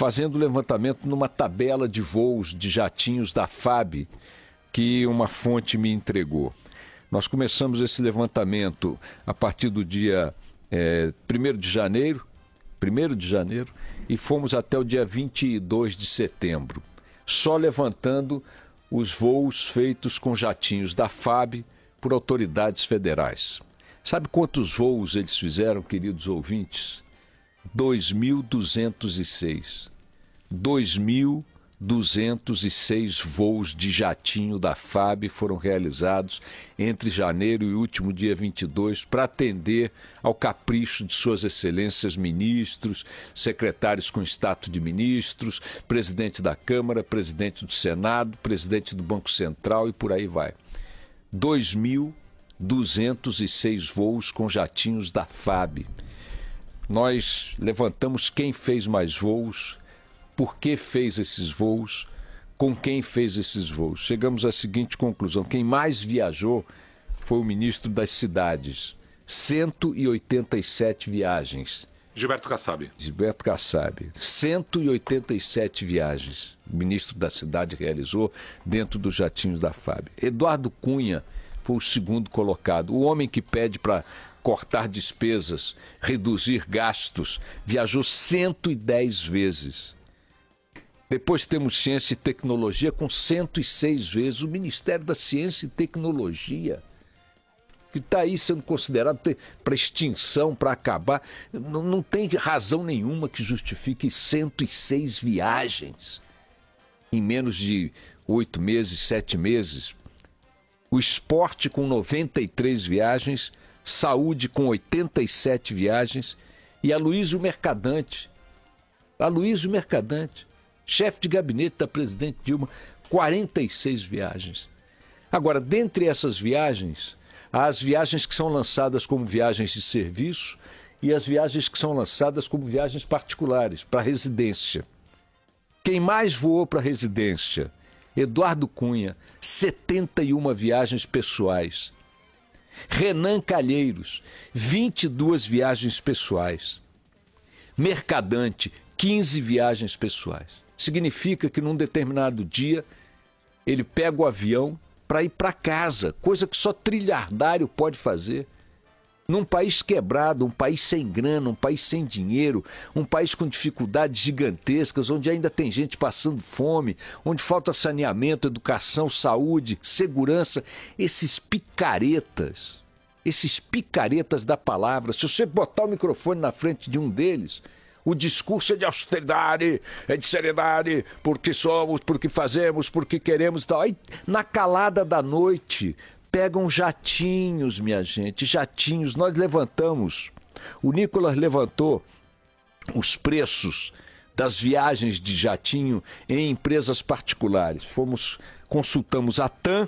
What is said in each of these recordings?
fazendo levantamento numa tabela de voos de jatinhos da FAB que uma fonte me entregou. Nós começamos esse levantamento a partir do dia é, eh, 1 de janeiro, 1 de janeiro, e fomos até o dia 22 de setembro, só levantando os voos feitos com jatinhos da FAB por autoridades federais. Sabe quantos voos eles fizeram, queridos ouvintes? 2.206. 2.206 voos de jatinho da FAB foram realizados entre janeiro e último dia 22 para atender ao capricho de suas excelências ministros, secretários com status de ministros, presidente da Câmara, presidente do Senado, presidente do Banco Central e por aí vai. 2.206 voos com jatinhos da FAB nós levantamos quem fez mais voos, por que fez esses voos, com quem fez esses voos. Chegamos à seguinte conclusão: quem mais viajou foi o ministro das Cidades. 187 viagens. Gilberto Kassab. Gilberto Kassab. 187 viagens o ministro da cidade realizou dentro dos jatinhos da FAB. Eduardo Cunha foi o segundo colocado. O homem que pede para cortar despesas, reduzir gastos. Viajou 110 vezes. Depois temos Ciência e Tecnologia com 106 vezes. O Ministério da Ciência e Tecnologia, que está aí sendo considerado para extinção, para acabar. Não, não tem razão nenhuma que justifique 106 viagens em menos de oito meses, sete meses. O esporte com 93 viagens Saúde com 87 viagens e Aloysio Mercadante. Aloysio Mercadante, chefe de gabinete da presidente Dilma, 46 viagens. Agora, dentre essas viagens, há as viagens que são lançadas como viagens de serviço e as viagens que são lançadas como viagens particulares, para residência. Quem mais voou para residência? Eduardo Cunha, 71 viagens pessoais. Renan Calheiros, 22 viagens pessoais. Mercadante, 15 viagens pessoais. Significa que num determinado dia ele pega o avião para ir para casa, coisa que só trilhardário pode fazer. Num país quebrado, um país sem grana, um país sem dinheiro, um país com dificuldades gigantescas, onde ainda tem gente passando fome, onde falta saneamento, educação, saúde, segurança, esses picaretas esses picaretas da palavra, se você botar o microfone na frente de um deles, o discurso é de austeridade, é de seriedade, porque somos, porque fazemos, porque queremos e tal. Aí, na calada da noite, pegam jatinhos, minha gente, jatinhos. Nós levantamos, o Nicolas levantou os preços das viagens de jatinho em empresas particulares. Fomos, consultamos a TAM,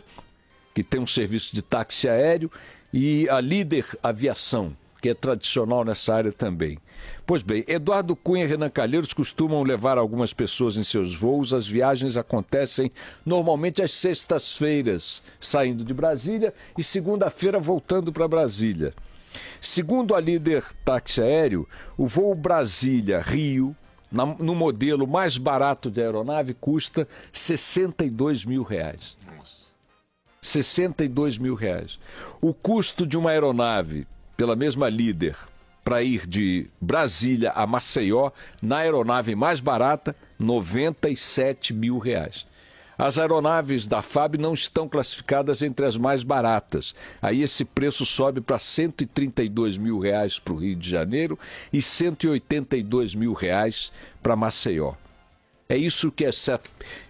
que tem um serviço de táxi aéreo, e a Líder Aviação, que é tradicional nessa área também. Pois bem, Eduardo Cunha e Renan Calheiros costumam levar algumas pessoas em seus voos. As viagens acontecem normalmente às sextas-feiras, saindo de Brasília, e segunda-feira voltando para Brasília. Segundo a líder táxi aéreo, o voo Brasília-Rio, no modelo mais barato de aeronave, custa 62 mil reais. 62 mil reais. O custo de uma aeronave, pela mesma líder, para ir de Brasília a Maceió, na aeronave mais barata, 97 mil reais. As aeronaves da FAB não estão classificadas entre as mais baratas. Aí esse preço sobe para 132 mil reais para o Rio de Janeiro e 182 mil reais para Maceió. É isso que essa,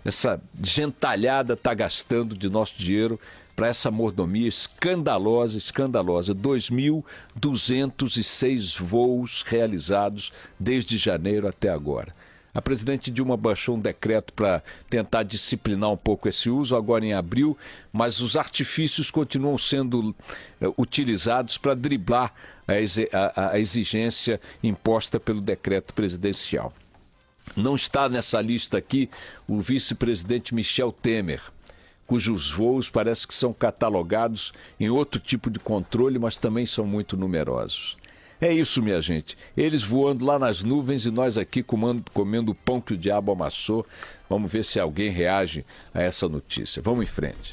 essa gentalhada está gastando de nosso dinheiro para essa mordomia escandalosa, escandalosa. 2.206 voos realizados desde janeiro até agora. A presidente Dilma baixou um decreto para tentar disciplinar um pouco esse uso, agora em abril, mas os artifícios continuam sendo eh, utilizados para driblar a exigência imposta pelo decreto presidencial. Não está nessa lista aqui o vice-presidente Michel Temer, cujos voos parece que são catalogados em outro tipo de controle, mas também são muito numerosos. É isso, minha gente. Eles voando lá nas nuvens e nós aqui comando, comendo o pão que o diabo amassou. Vamos ver se alguém reage a essa notícia. Vamos em frente.